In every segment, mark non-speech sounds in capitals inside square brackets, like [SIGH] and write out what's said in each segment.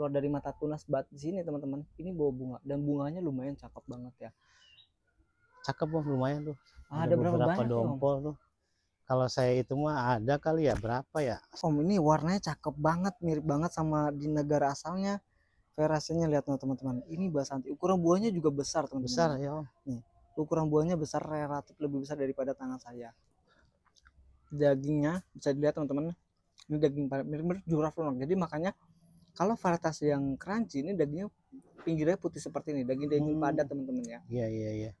keluar dari mata tunas bat di sini teman-teman ini bawa bunga dan bunganya lumayan cakep banget ya cakep bang lumayan tuh ada, ada berapa berapa dompol tuh kalau saya itu mah ada kali ya berapa ya om ini warnanya cakep banget mirip banget sama di negara asalnya verasenya lihat nih teman-teman ini basanti ukuran buahnya juga besar teman-teman besar ya om nih ukuran buahnya besar relatif lebih besar daripada tangan saya dagingnya bisa dilihat teman-teman ini daging mirip-mirip juraf loh jadi makanya kalau varietas yang crunchy ini dagingnya pinggirnya putih seperti ini, daging daging hmm. padat teman-teman ya. Iya iya iya.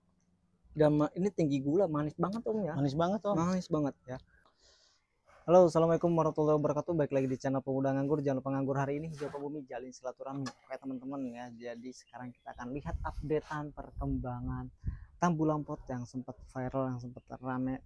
Dan ini tinggi gula, manis banget om ya. Manis banget om. Manis banget ya. Halo, assalamualaikum warahmatullahi wabarakatuh. Baik lagi di channel Pemuda Nganggur. Jangan lupa nganggur hari ini hijau bumi jalin silaturahmi. Oke teman-teman ya. Jadi sekarang kita akan lihat updatean perkembangan tambulan pot yang sempat viral, yang sempat rame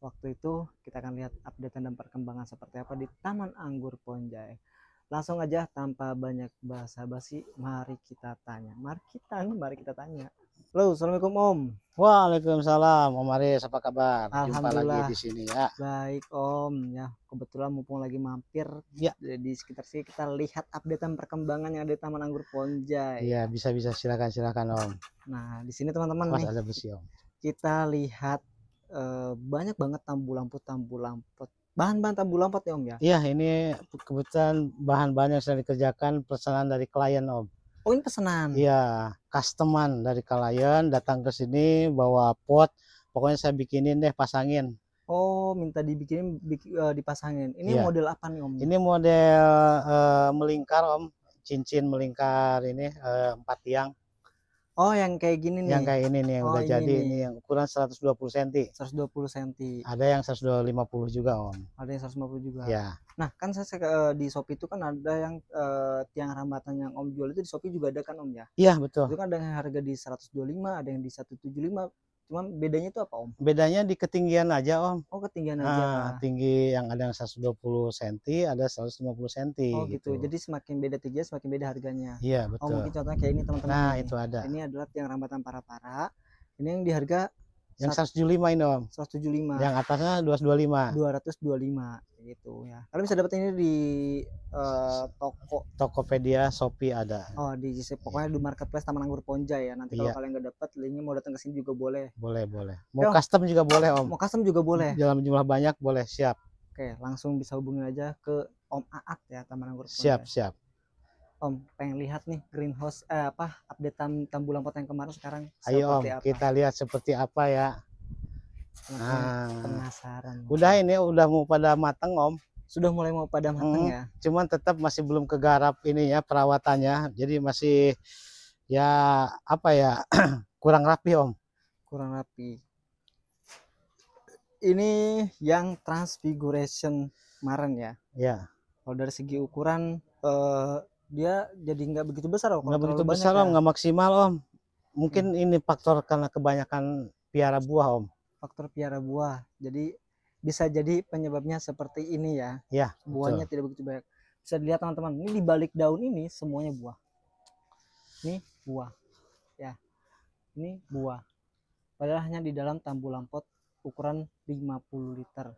waktu itu. Kita akan lihat updatean dan perkembangan seperti apa di Taman Anggur Ponjai langsung aja tanpa banyak bahasa basi mari kita tanya mari kita mari kita tanya Halo, assalamualaikum Om. Waalaikumsalam Om Aris, apa kabar? Alhamdulillah. Jumpa lagi di sini ya. Baik Om, ya kebetulan mumpung lagi mampir ya. di sekitar sini kita lihat updatean perkembangan yang ada di Taman Anggur ponja Iya, bisa-bisa silakan silakan Om. Nah, di sini teman-teman Mas nih, ada besi Om. Kita lihat eh, banyak banget tambu lampu tambu lampu bahan-bahan tabu lampat ya Om ya? Iya, ini kebetulan bahan-bahan yang sudah dikerjakan pesanan dari klien Om. Oh ini pesanan? Iya, customer dari klien datang ke sini bawa pot, pokoknya saya bikinin deh pasangin. Oh, minta dibikinin eh, dipasangin. Ini ya. model apa nih Om? Ini model uh, melingkar Om, cincin melingkar ini uh, empat tiang. Oh, yang kayak gini nih. Yang kayak ini nih yang oh, udah ini jadi nih. ini yang ukuran 120 cm. 120 cm. Ada yang 150 juga, Om. Ada yang 150 juga. Ya. Nah, kan saya, eh, di Shopee itu kan ada yang eh, tiang rambatan yang Om jual itu di Shopee juga ada kan, Om ya? Iya, betul. Itu kan ada yang harga di 125, ada yang di 175. Cuman bedanya itu apa, Om? Bedanya di ketinggian aja, Om. Oh, ketinggian nah, aja. tinggi yang ada yang 120 cm, ada 150 cm Oh, gitu. gitu. Jadi semakin beda tinggi, semakin beda harganya. Iya, betul. Oh, mungkin contohnya kayak ini, teman-teman. Nah, ini. itu ada. Ini adalah yang rambatan para-para. Ini yang di harga yang 175 ini, Om. 175. Yang atasnya 225. 225 gitu ya. Kalian bisa dapat ini di uh, toko Tokopedia, Shopee ada. Oh, di iya. pokoknya di marketplace Taman Anggur ponja ya. Nanti iya. kalau kalian nggak dapat linknya mau datang ke sini juga boleh. Boleh, boleh. Mau Yo. custom juga boleh, Om. Mau custom juga boleh. Dalam jumlah banyak boleh, siap. Oke, langsung bisa hubungin aja ke Om Aat ya Taman Anggur ponja Siap, siap. Om, pengen lihat nih greenhouse eh, apa update tambulan pot yang kemarin sekarang Ayo Om, apa? kita lihat seperti apa ya. Nah, penasaran. Udah ini udah mau pada mateng Om. Sudah mulai mau pada mateng hmm, ya. Cuman tetap masih belum kegarap ini ya perawatannya. Jadi masih ya apa ya [CLEARS THROAT] kurang rapi Om. Kurang rapi. Ini yang transfiguration kemarin ya. Ya. Kalau dari segi ukuran eh, dia jadi nggak begitu besar om nggak begitu besar om ya. nggak maksimal om mungkin hmm. ini faktor karena kebanyakan piara buah om faktor piara buah jadi bisa jadi penyebabnya seperti ini ya ya buahnya betul. tidak begitu banyak bisa dilihat teman-teman ini di balik daun ini semuanya buah ini buah ya ini buah padahal hanya di dalam tambu lampot ukuran 50 liter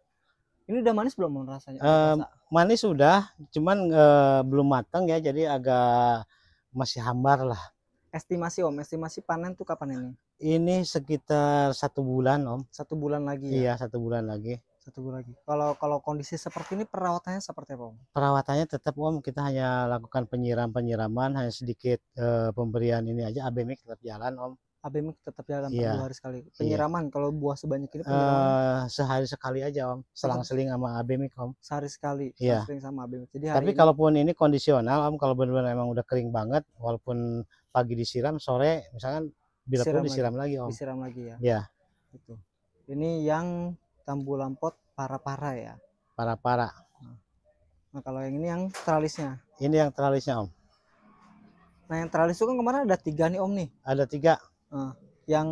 ini udah manis belum rasanya um, manis sudah cuman e, belum matang ya jadi agak masih hambar lah estimasi om estimasi panen tuh kapan ini ini sekitar satu bulan om satu bulan lagi ya? iya satu bulan lagi satu bulan lagi kalau kalau kondisi seperti ini perawatannya seperti apa om perawatannya tetap om kita hanya lakukan penyiram penyiraman hanya sedikit e, pemberian ini aja abemik tetap jalan om ABM tetap jalan yeah. dua hari sekali. Iya. Penyiraman yeah. kalau buah sebanyak ini eh, penyiraman. Uh, sehari sekali aja Om. Selang-seling sama ABM Om. Sehari sekali. Yeah. Sering sama ABM. Jadi hari Tapi ini... kalaupun ini kondisional Om kalau benar-benar emang udah kering banget walaupun pagi disiram sore misalkan bila pun disiram lagi. lagi Om. Disiram lagi ya. Iya. Itu. Ini yang tambu lampot para-para ya. Para-para. Nah, nah, kalau yang ini yang tralisnya. Ini yang tralisnya Om. Nah yang teralis itu kan kemarin ada tiga nih Om nih. Ada tiga. Yang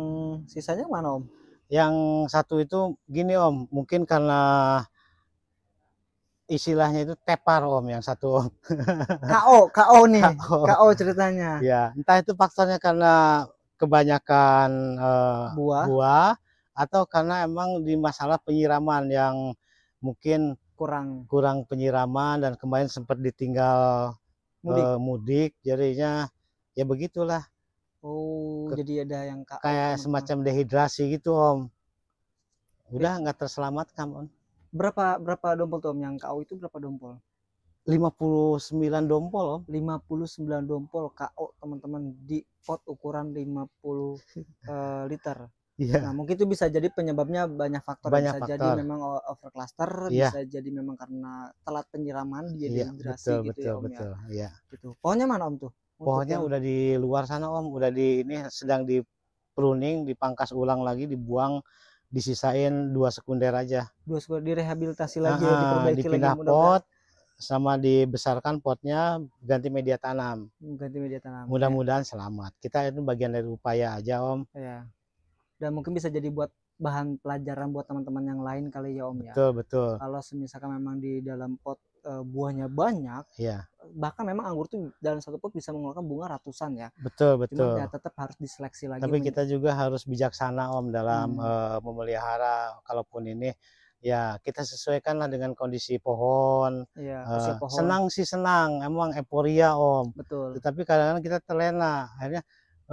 sisanya mana om? Yang satu itu gini om, mungkin karena istilahnya itu tepar om yang satu om. [LAUGHS] KO, KO nih, KO, ceritanya. Ya, entah itu faktanya karena kebanyakan uh, buah. buah atau karena emang di masalah penyiraman yang mungkin kurang kurang penyiraman dan kemarin sempat ditinggal mudik, uh, mudik jadinya ya begitulah Oh, Ke, jadi ada yang KO kayak semacam dehidrasi gitu, Om. Udah nggak terselamatkan, Om. Berapa berapa dompol tuh, Om? Yang KO itu berapa dompol? 59 dompol, Om. 59 dompol KO, teman-teman, di pot ukuran 50 uh, [LAUGHS] eh, liter. Yeah. Nah, mungkin itu bisa jadi penyebabnya banyak faktor. Banyak bisa faktor. jadi memang over cluster, yeah. bisa jadi memang karena telat penyiraman jadi yeah, dehidrasi betul, gitu ya, betul, ya Om betul, ya. Yeah. Gitu. Pohonnya mana Om tuh? pohonnya udah di luar sana om udah di ini sedang di pruning dipangkas ulang lagi dibuang disisain dua sekunder aja dua sekunder direhabilitasi lagi nah, diperbaiki dipindah lagi pot sama dibesarkan potnya ganti media tanam ganti media tanam mudah-mudahan ya. selamat kita itu bagian dari upaya aja om ya dan mungkin bisa jadi buat bahan pelajaran buat teman-teman yang lain kali ya om ya betul betul kalau misalkan memang di dalam pot uh, buahnya banyak, ya. bahkan memang anggur tuh dalam satu pot bisa mengeluarkan bunga ratusan ya. Betul betul. Cuman, ya tetap harus diseleksi lagi. Tapi kita juga harus bijaksana om dalam hmm. uh, memelihara, kalaupun ini ya kita sesuaikanlah dengan kondisi pohon. Ya, uh, pohon. Senang sih senang, emang euforia om. Betul. Tetapi kadang-kadang kita terlena, akhirnya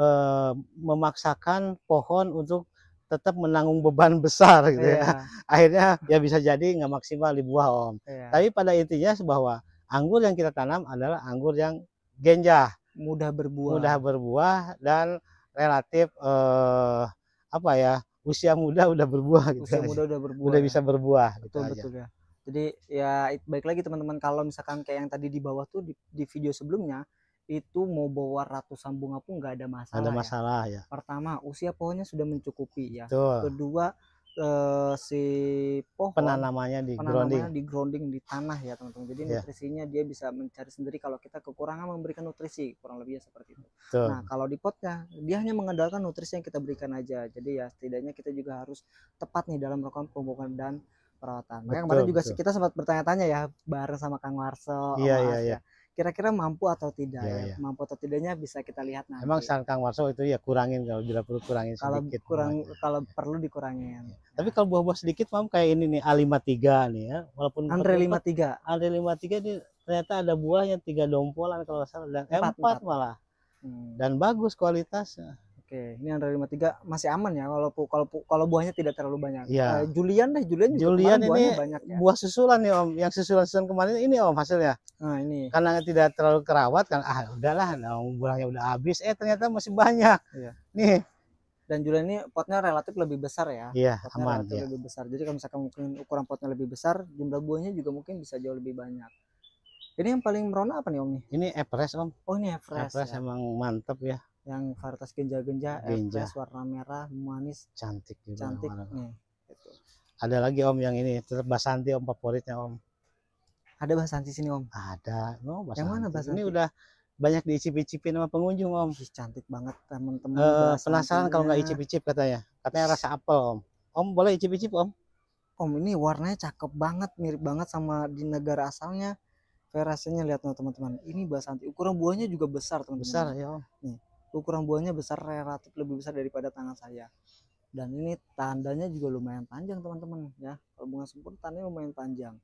uh, memaksakan pohon untuk tetap menanggung beban besar gitu yeah. ya. Iya. [LAUGHS] Akhirnya ya bisa jadi nggak maksimal di buah om. Yeah. Tapi pada intinya bahwa anggur yang kita tanam adalah anggur yang genjah, mudah berbuah, mudah berbuah dan relatif eh, apa ya usia muda udah berbuah gitu. Usia aja. muda udah berbuah. Udah ya. bisa berbuah. Betul gitu betul aja. ya. Jadi ya baik lagi teman-teman kalau misalkan kayak yang tadi di bawah tuh di, di video sebelumnya itu mau bawa ratusan bunga pun nggak ada masalah. Ada ya. masalah ya. ya. Pertama, usia pohonnya sudah mencukupi ya. Betul. Kedua, eh, si pohon penanamannya di penanamannya grounding. di grounding di tanah ya, teman-teman. Jadi yeah. nutrisinya dia bisa mencari sendiri kalau kita kekurangan memberikan nutrisi, kurang lebih ya seperti itu. Betul. Nah, kalau di potnya dia hanya mengandalkan nutrisi yang kita berikan aja. Jadi ya setidaknya kita juga harus tepat nih dalam melakukan pemupukan dan perawatan. Makanya kemarin juga betul. kita sempat bertanya-tanya ya bareng sama Kang Warso. Iya, iya, iya ya kira-kira mampu atau tidak iya, ya, ya. mampu atau tidaknya bisa kita lihat nanti. Emang saran Kang Warso itu ya kurangin kalau bila perlu kurangin kalau sedikit. Kurang, ya. Kalau perlu dikurangin. Ya. Tapi kalau buah-buah sedikit mam kayak ini nih a lima tiga nih ya walaupun Andre 53. Andre 53 ini ternyata ada buahnya tiga dompolan kalau salah dan empat, empat, empat malah. Hmm. Dan bagus kualitasnya. Oke, ini lima tiga masih aman ya kalau kalau kalau buahnya tidak terlalu banyak. Ya. Uh, Julian deh, Julian juga Julian ini banyak ya. Buah susulan nih Om, yang susulan-susulan kemarin ini Om hasilnya. Nah, ini. Karena tidak terlalu kerawat kan ah udahlah, nah, buahnya udah habis. Eh ternyata masih banyak. Iya. Nih, dan Julian ini potnya relatif lebih besar ya. Iya, aman. ya. lebih besar. Jadi kalau misalkan mungkin ukuran potnya lebih besar, jumlah buahnya juga mungkin bisa jauh lebih banyak. Ini yang paling merona apa nih Om Ini Everest Om. Oh ini Everest. Everest ya. emang mantep ya yang varietas genja-genja genja. FPS warna merah manis cantik juga cantik nih itu. ada lagi om yang ini tetap basanti om favoritnya om ada basanti sini om ada no, oh, basanti. yang mana basanti ini udah banyak diicip-icipin sama pengunjung om Ih, cantik banget teman-teman eh, uh, penasaran kalau nggak ya. icip-icip katanya katanya rasa apel om om boleh icip-icip om om ini warnanya cakep banget mirip banget sama di negara asalnya kayak rasanya lihat teman-teman ini basanti ukuran buahnya juga besar teman-teman besar ya om nih ukuran buahnya besar relatif lebih besar daripada tangan saya dan ini tandanya juga lumayan panjang teman-teman ya kalau bunga sempurna tandanya lumayan panjang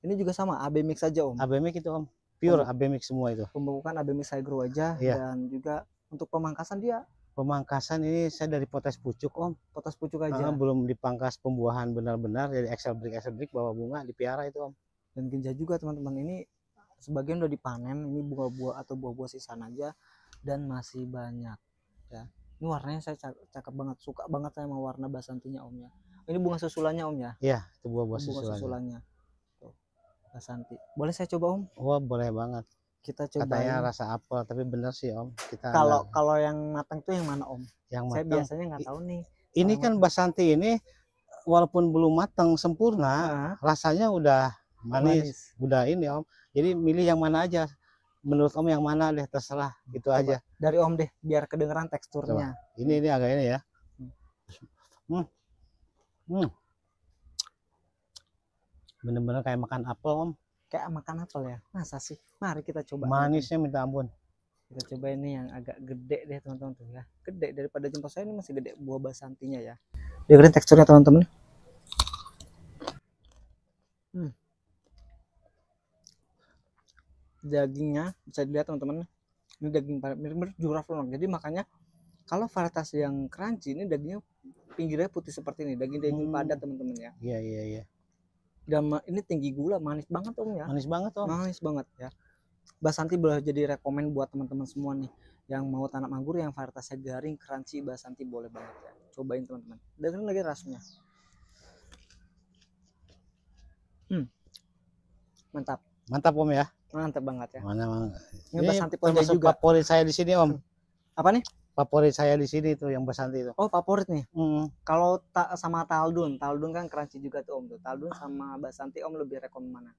ini juga sama AB mix saja om AB mix itu om pure AB mix semua itu pembekukan AB mix saya grow aja yeah. dan juga untuk pemangkasan dia pemangkasan ini saya dari potes pucuk om potes pucuk aja uh, belum dipangkas pembuahan benar-benar jadi excel brick excel brick bawa bunga dipiara itu om dan ginja juga teman-teman ini sebagian udah dipanen ini buah-buah atau buah-buah sisaan aja dan masih banyak ya ini warnanya saya cakep, banget suka banget saya sama warna basantinya om ya ini bunga susulannya om ya iya itu buah buah bunga susulannya. Tuh, basanti boleh saya coba om wah oh, boleh banget kita coba katanya rasa apel tapi bener sih om kita kalau ada... kalau yang matang tuh yang mana om yang matang, saya biasanya nggak tahu nih ini kan matang. basanti ini walaupun belum matang sempurna nah. rasanya udah manis, manis udah ini om jadi milih yang mana aja menurut om yang mana deh terserah hmm, gitu Coba. aja dari om deh biar kedengeran teksturnya Coba. ini ini agak ini ya hmm. Hmm. hmm. bener-bener kayak makan apel om kayak makan apel ya masa sih mari kita coba manisnya minta ampun kita coba ini yang agak gede deh teman-teman tuh ya gede daripada jempol saya ini masih gede buah basantinya ya dengerin teksturnya teman-teman hmm dagingnya bisa dilihat teman-teman ini daging mirip-mirip juraf jadi makanya kalau varietas yang crunchy ini dagingnya pinggirnya putih seperti ini daging daging hmm. padat teman-teman ya iya iya iya dan ini tinggi gula manis banget om ya manis banget om manis banget ya Basanti boleh jadi rekomen buat teman-teman semua nih yang mau tanam anggur yang varietasnya garing crunchy Basanti boleh banget ya cobain teman-teman dengerin lagi rasanya hmm mantap mantap om ya Mantap banget ya. Mana mana Ini Santi Pontiac juga. Favorit saya di sini om. Apa nih? Favorit saya di sini tuh yang besanti itu. Oh favorit nih. Mm. Kalau tak sama Taldun, Taldun kan crunchy juga tuh om tuh. Taldun sama Basanti om lebih rekom mana?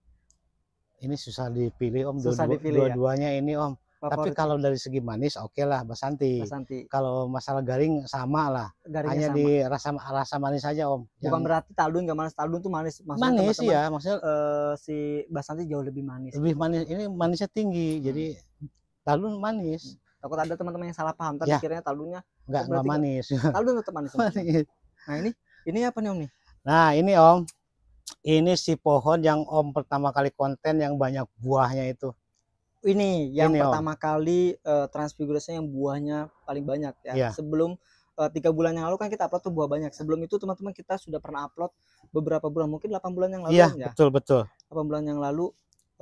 Ini susah dipilih om. Susah Dua dipilih ya? Dua-duanya ya? ini om. Tapi kalau dari segi manis oke okay lah Basanti. Santi. Kalau masalah garing sama lah. Garingnya Hanya sama. di rasa rasa manis saja Om. Bukan yang... berarti taldun nggak manis, taldun tuh manis. Maksudnya manis teman -teman, ya, maksudnya uh, si Santi jauh lebih manis. Lebih manis, ini manisnya tinggi, hmm. jadi taldun manis. Takut ada teman-teman yang salah paham, tapi ya. pikirnya taldunnya nggak nggak manis. Taldun tetap manis. manis. Nah ini ini apa nih Om nih? Nah ini Om, ini si pohon yang Om pertama kali konten yang banyak buahnya itu ini yang ini oh. pertama om. kali uh, eh, transfigurasi yang buahnya paling banyak ya. Yeah. Sebelum eh, tiga bulan yang lalu kan kita upload tuh buah banyak. Sebelum itu teman-teman kita sudah pernah upload beberapa bulan mungkin 8 bulan yang lalu yeah, kan, ya. betul betul. 8 bulan yang lalu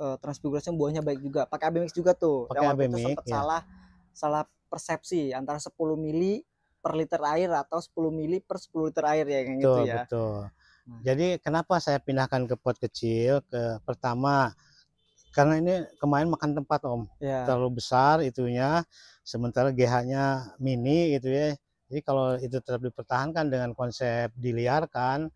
uh, eh, transfigurasi buahnya baik juga. Pakai ABMIX juga tuh. Pakai yang waktu itu sempat yeah. salah salah persepsi antara 10 mili per liter air atau 10 mili per 10 liter air ya kayak gitu betul, gitu ya. Betul. Nah. Jadi kenapa saya pindahkan ke pot kecil ke pertama karena ini kemarin makan tempat om yeah. terlalu besar itunya sementara GH-nya mini gitu ya jadi kalau itu tetap dipertahankan dengan konsep diliarkan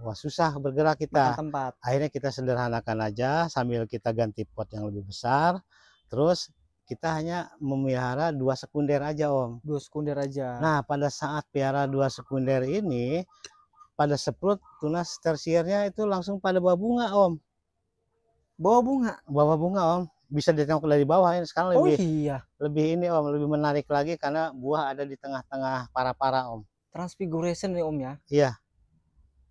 wah susah bergerak kita makan tempat akhirnya kita sederhanakan aja sambil kita ganti pot yang lebih besar terus kita hanya memelihara dua sekunder aja om dua sekunder aja nah pada saat piara dua sekunder ini pada seprut tunas tersiernya itu langsung pada bawa bunga om bawa bunga bawa bunga om bisa ditengok dari bawah ini sekarang oh, lebih oh, iya. lebih ini om lebih menarik lagi karena buah ada di tengah-tengah para-para om transfiguration nih om ya iya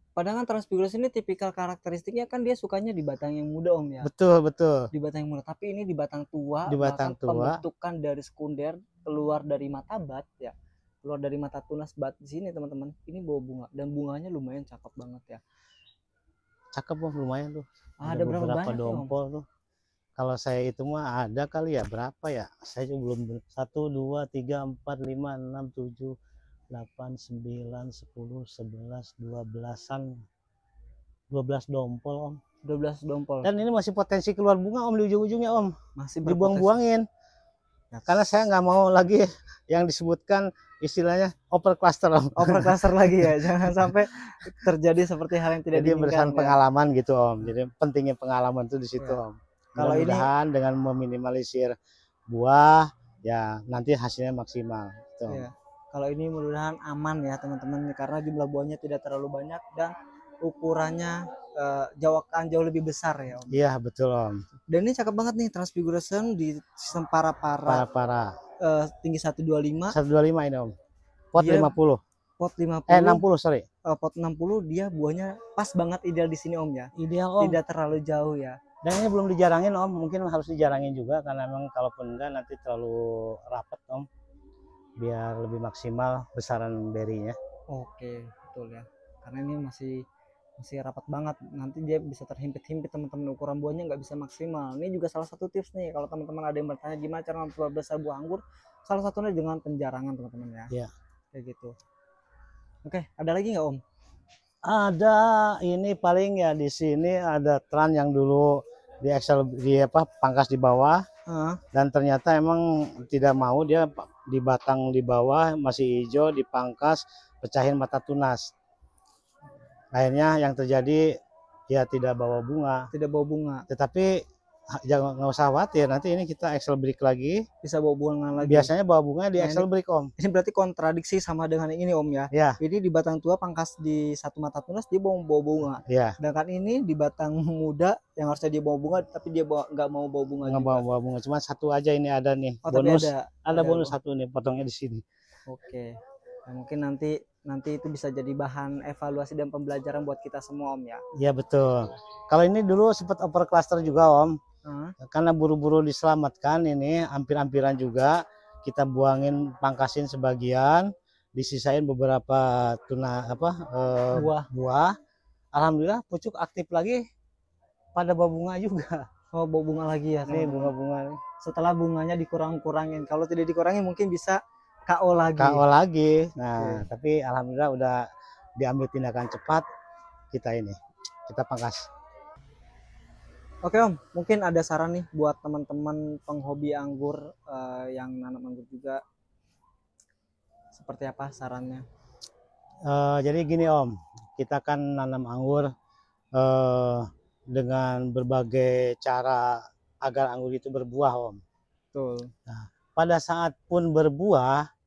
Padahal kan transfiguration ini tipikal karakteristiknya kan dia sukanya di batang yang muda om ya. Betul betul. Di batang yang muda. Tapi ini di batang tua. Di batang tua. Pembentukan dari sekunder keluar dari mata bat ya. Keluar dari mata tunas bat di sini teman-teman. Ini bawa bunga dan bunganya lumayan cakep banget ya cakep bang lumayan tuh ah, ada, ada berapa beberapa dompol tuh, kalau saya itu mah ada kali ya berapa ya saya belum satu dua tiga empat lima enam tujuh delapan sembilan sepuluh sebelas dua belasan dua belas dompol om dua belas dompol. Dan ini masih potensi keluar bunga Om di ujung-ujungnya Om. Masih dibuang-buangin. Nah, karena saya nggak mau lagi [LAUGHS] yang disebutkan istilahnya over cluster. Over cluster lagi ya, [LAUGHS] jangan sampai terjadi seperti hal yang tidak Jadi berdasarkan ya. pengalaman gitu Om. Jadi pentingnya pengalaman itu di iya. situ ya. Om. Kalau ini dengan meminimalisir buah ya nanti hasilnya maksimal. Gitu. Ya. Kalau ini mudah-mudahan aman ya teman-teman karena jumlah buahnya tidak terlalu banyak dan ukurannya uh, eh, jauh jauh lebih besar ya om iya betul om dan ini cakep banget nih transfiguration di sistem para para para, para. Uh, eh, tinggi 125 125 ini om pot dia, 50 pot 50 eh 60 sorry uh, pot 60 dia buahnya pas banget ideal di sini om ya ideal om tidak terlalu jauh ya dan ini belum dijarangin om mungkin harus dijarangin juga karena memang kalaupun enggak nanti terlalu rapet om biar lebih maksimal besaran berinya oke betul ya karena ini masih masih rapat banget nanti dia bisa terhimpit-himpit teman-teman ukuran buahnya nggak bisa maksimal ini juga salah satu tips nih kalau teman-teman ada yang bertanya gimana cara memperbesar buah anggur salah satunya dengan penjarangan teman-teman ya yeah. kayak gitu oke ada lagi nggak om ada ini paling ya di sini ada tran yang dulu di Excel di apa pangkas di bawah uh. dan ternyata emang tidak mau dia di batang di bawah masih hijau dipangkas pecahin mata tunas akhirnya yang terjadi ya tidak bawa bunga tidak bawa bunga tetapi jangan nggak usah khawatir nanti ini kita Excel break lagi bisa bawa bunga lagi biasanya bawa bunga di nah, Excel break om ini berarti kontradiksi sama dengan ini om ya ya jadi di batang tua pangkas di satu mata tunas dia bawa bawa bunga ya sedangkan ini di batang muda yang harusnya dia bawa bunga tapi dia bawa nggak mau bawa bunga nggak bawa bawa bunga cuma satu aja ini ada nih oh, bonus ada, ada, ada bonus ada. satu nih potongnya di sini oke okay. nah, mungkin nanti nanti itu bisa jadi bahan evaluasi dan pembelajaran buat kita semua Om ya. Iya betul. Kalau ini dulu sempat over cluster juga Om. Hmm. Karena buru-buru diselamatkan ini hampir-hampiran juga kita buangin pangkasin sebagian, disisain beberapa tuna apa eh, buah. buah. Alhamdulillah pucuk aktif lagi pada bau bunga juga. Oh, bawa bunga lagi ya. Nih bunga-bunga. Setelah bunganya dikurang-kurangin. Kalau tidak dikurangin mungkin bisa KO lagi. KO lagi. Nah, hmm. tapi alhamdulillah udah diambil tindakan cepat kita ini. Kita pangkas. Oke Om, mungkin ada saran nih buat teman-teman penghobi anggur uh, yang nanam anggur juga. Seperti apa sarannya? Uh, jadi gini Om, kita kan nanam anggur uh, dengan berbagai cara agar anggur itu berbuah Om. Betul. Nah, pada saat pun berbuah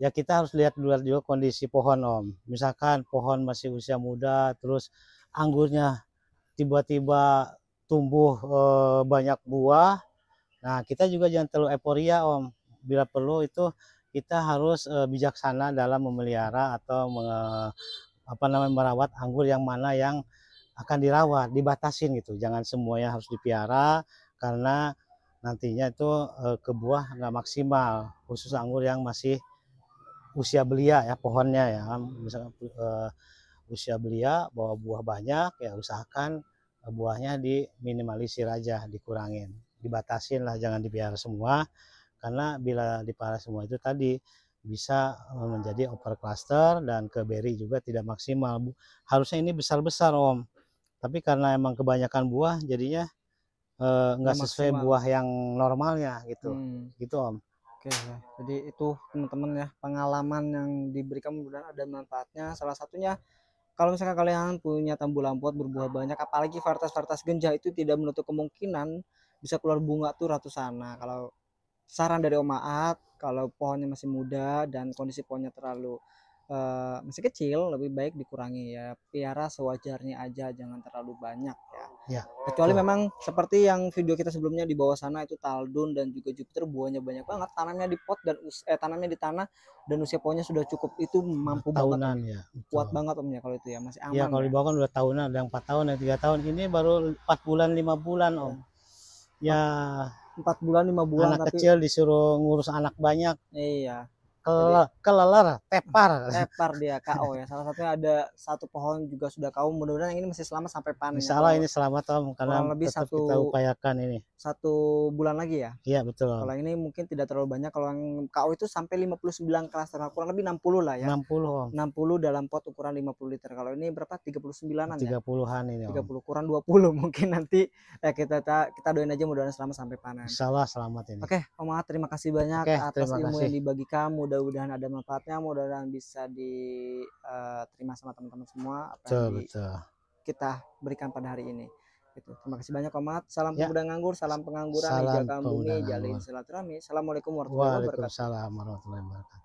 ya kita harus lihat dulu juga kondisi pohon om misalkan pohon masih usia muda terus anggurnya tiba-tiba tumbuh e, banyak buah nah kita juga jangan terlalu euforia om bila perlu itu kita harus e, bijaksana dalam memelihara atau me, apa namanya merawat anggur yang mana yang akan dirawat dibatasin gitu jangan semuanya harus dipiara karena nantinya itu e, ke nggak maksimal khusus anggur yang masih usia belia ya pohonnya ya misalnya uh, usia belia bawa buah banyak ya usahakan eh, buahnya diminimalisir aja dikurangin dibatasin lah jangan dipiara semua karena bila dipiara semua itu tadi bisa eh, menjadi over cluster dan ke berry juga tidak maksimal harusnya ini besar-besar om tapi karena emang kebanyakan buah jadinya nggak eh, sesuai buah yang normalnya gitu hmm. gitu om Oke, ya. jadi itu teman-teman ya pengalaman yang diberikan mudah mudahan ada manfaatnya. Salah satunya kalau misalnya kalian punya tambu lampuat berbuah banyak, apalagi varietas-varietas genjah itu tidak menutup kemungkinan bisa keluar bunga tuh ratusan. Nah, kalau saran dari Om Aat, kalau pohonnya masih muda dan kondisi pohonnya terlalu uh, masih kecil lebih baik dikurangi ya piara sewajarnya aja jangan terlalu banyak ya, ya kecuali oh. memang seperti yang video kita sebelumnya di bawah sana itu taldun dan juga jupiter buahnya banyak banget tanamnya di pot dan us eh tanamnya di tanah dan usia pohonnya sudah cukup itu mampu tahunan banget, ya betul. kuat banget omnya kalau itu ya masih ya, aman ya kalau ya. di bawah kan udah tahunan ada yang empat tahun ada tiga tahun ini baru empat bulan lima bulan om ya. ya empat bulan lima bulan anak tapi... kecil disuruh ngurus anak banyak iya Kelela, tepar. Tepar dia [LAUGHS] KO ya. Salah satunya ada satu pohon juga sudah kau Mudah-mudahan ini masih selamat sampai panen. Insyaallah ini selamat Om karena Kurang lebih satu, kita upayakan ini. Satu bulan lagi ya? Iya betul. Kalau ini mungkin tidak terlalu banyak. Kalau yang KO itu sampai 59 kelas nah, kurang lebih 60 lah ya. enam puluh enam puluh dalam pot ukuran 50 liter. Kalau ini berapa? tiga puluh 30-an ya? an ini Om. 30 kurang 20 [LAUGHS] mungkin nanti ya kita kita doain aja mudah-mudahan selamat sampai panen. Insyaallah selamat ini. Oke, Om terima kasih banyak okay, atas ilmu kasih. yang dibagikan. Mudah mudah-mudahan ada manfaatnya mudah-mudahan bisa diterima eh, uh, sama teman-teman semua apa betul, yang di, betul. kita berikan pada hari ini gitu. terima kasih banyak Komat salam ya. pemuda nganggur salam pengangguran salam jaga bumi jalin silaturahmi assalamualaikum warahmatullahi wabarakatuh